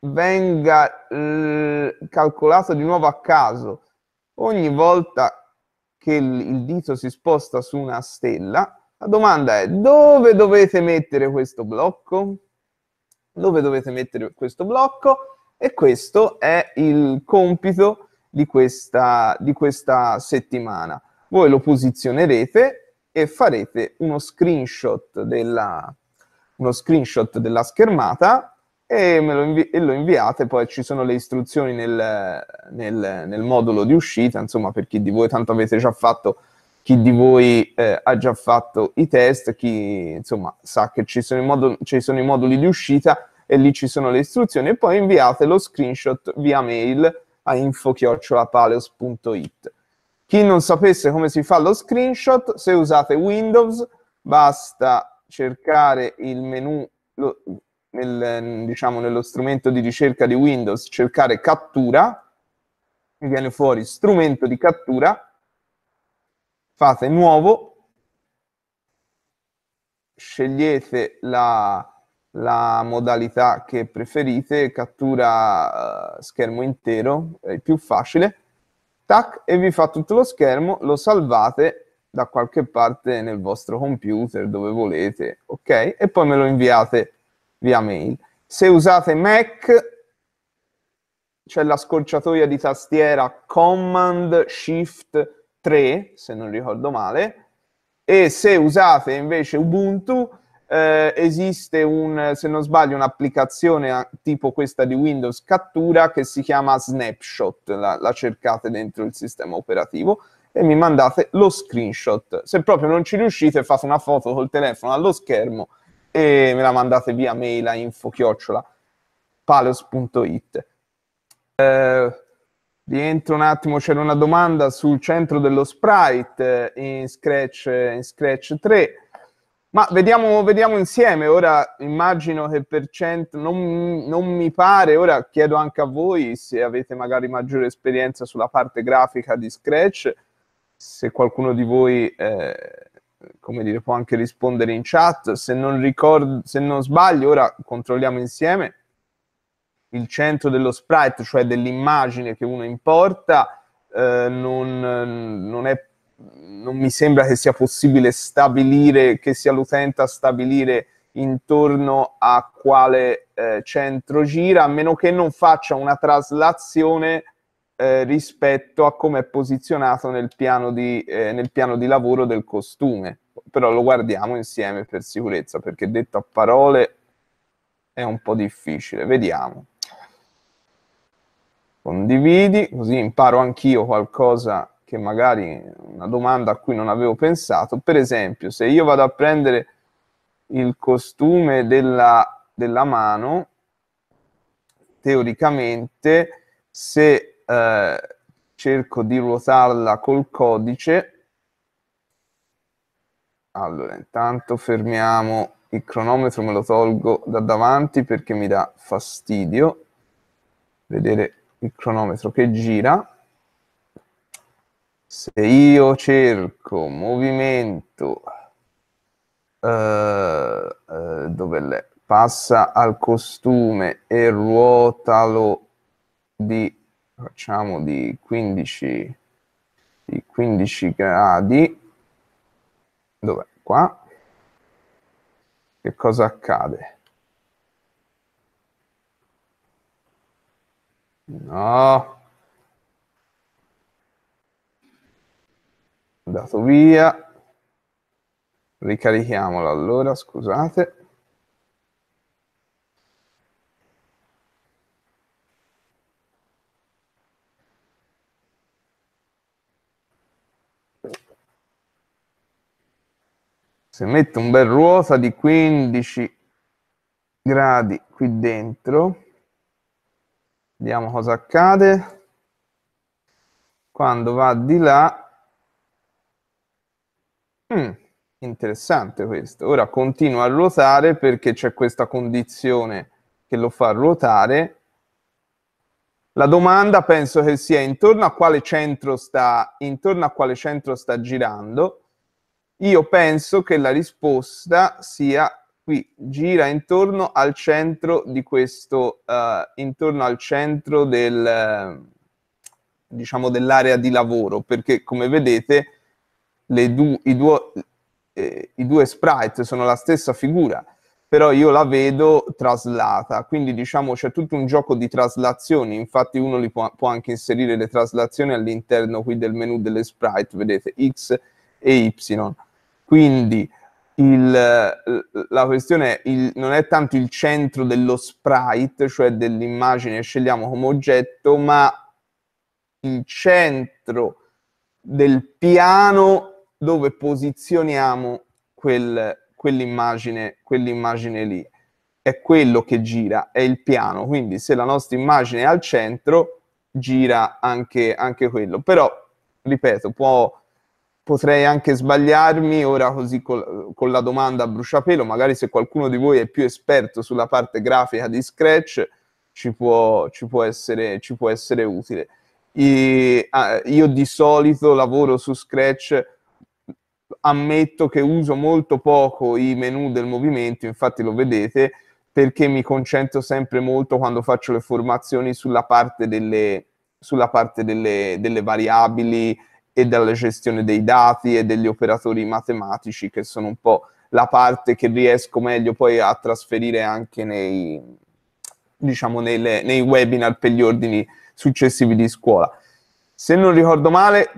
venga l- eh, calcolato di nuovo a caso ogni volta che il, il dito si sposta su una stella. La domanda è dove dovete mettere questo blocco? Dove dovete mettere questo blocco? E questo è il compito di questa, di questa settimana. Voi lo posizionerete e farete uno screenshot della, uno screenshot della schermata e, me lo, invi- e lo inviate, poi ci sono le istruzioni nel, nel, nel, modulo di uscita, insomma per chi di voi, tanto avete già fatto, chi di voi eh, ha già fatto i test, chi insomma sa che ci sono, moduli, ci sono i moduli di uscita e lì ci sono le istruzioni e poi inviate lo screenshot via mail a info-paleos.it. Chi non sapesse come si fa lo screenshot, se usate Windows basta cercare il menu, lo, nel, diciamo, nello strumento di ricerca di Windows cercare cattura, mi viene fuori strumento di cattura, fate nuovo, scegliete la, la modalità che preferite, cattura uh, schermo intero, è più facile, tac, e vi fa tutto lo schermo, lo salvate da qualche parte nel vostro computer, dove volete, ok? E poi me lo inviate via mail. Se usate Mac c'è la scorciatoia di tastiera Command Shift 3, se non ricordo male, e se usate invece Ubuntu eh, esiste un, se non sbaglio, un'applicazione eh, tipo questa di Windows Cattura che si chiama Snapshot, la, la cercate dentro il sistema operativo e mi mandate lo screenshot. Se proprio non ci riuscite fate una foto col telefono allo schermo e me la mandate via mail a info-chiocciola paleos.it. Eh, rientro un attimo, c'era una domanda sul centro dello sprite eh, in Scratch, eh, in Scratch 3. Ma vediamo, vediamo, insieme, ora immagino che per cento, non, non, mi pare, ora chiedo anche a voi se avete magari maggiore esperienza sulla parte grafica di Scratch, se qualcuno di voi eh, come dire, può anche rispondere in chat. Se non, ricordo, se non sbaglio, ora controlliamo insieme il centro dello sprite, cioè dell'immagine che uno importa, eh, non, non, è, non, mi sembra che sia possibile stabilire, che sia l'utente a stabilire intorno a quale eh, centro gira, a meno che non faccia una traslazione eh, rispetto a come è posizionato nel piano, di, eh, nel piano di lavoro del costume. Però lo guardiamo insieme per sicurezza, perché detto a parole è un po' difficile. Vediamo. Condividi, così imparo anch'io qualcosa che magari una domanda a cui non avevo pensato. Per esempio, se io vado a prendere il costume della, della mano, teoricamente, se eh, cerco di ruotarla col codice. Allora, intanto fermiamo il cronometro, me lo tolgo da davanti perché mi dà fastidio vedere il cronometro che gira. Se io cerco movimento, eh, eh, dove l'è? Passa al costume e ruotalo di facciamo di 15, di 15 gradi, dov'è qua, che cosa accade? No. Andato via. Ricarichiamola allora, scusate. se metto un bel ruota di 15 gradi qui dentro vediamo cosa accade quando va di là mm, interessante questo ora continua a ruotare perché c'è questa condizione che lo fa ruotare la domanda penso che sia intorno a quale centro sta, intorno a quale centro sta girando io penso che la risposta sia qui, gira intorno al centro di questo, uh, intorno al centro del, eh, diciamo, dell'area di lavoro, perché come vedete du- i, du- eh, i due sprite sono la stessa figura però io la vedo traslata, quindi diciamo c'è tutto un gioco di traslazioni, infatti uno li può, può, anche inserire le traslazioni all'interno qui del menu delle sprite, vedete X e Y. Quindi il, la questione il, non è tanto il centro dello sprite, cioè dell'immagine che scegliamo come oggetto, ma il centro del piano dove posizioniamo quel, quell'immagine, quell'immagine lì. È quello che gira, è il piano. Quindi se la nostra immagine è al centro, gira anche, anche quello. Però, ripeto, può potrei anche sbagliarmi ora così col, con la domanda a bruciapelo, magari se qualcuno di voi è più esperto sulla parte grafica di Scratch ci può, ci può, essere, ci può essere, utile. E, ah, io di solito lavoro su Scratch, ammetto che uso molto poco i menu del movimento, infatti lo vedete, perché mi concentro sempre molto quando faccio le formazioni sulla parte delle, sulla parte delle, delle variabili, e dalla gestione dei dati e degli operatori matematici che sono un po' la parte che riesco meglio poi a trasferire anche nei, diciamo, nelle, nei webinar per gli ordini successivi di scuola. Se non ricordo male,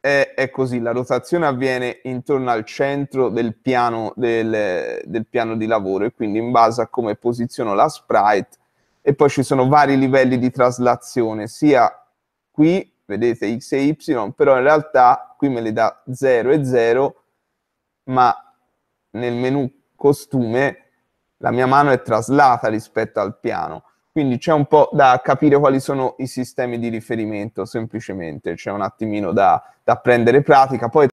è, è così, la rotazione avviene intorno al centro del piano, del, del piano di lavoro e quindi in base a come posiziono la sprite e poi ci sono vari livelli di traslazione, sia qui vedete x e y, però in realtà qui me le dà 0 e 0, ma nel menu costume la mia mano è traslata rispetto al piano. Quindi c'è un po' da capire quali sono i sistemi di riferimento, semplicemente, c'è un attimino da, da prendere pratica. Poi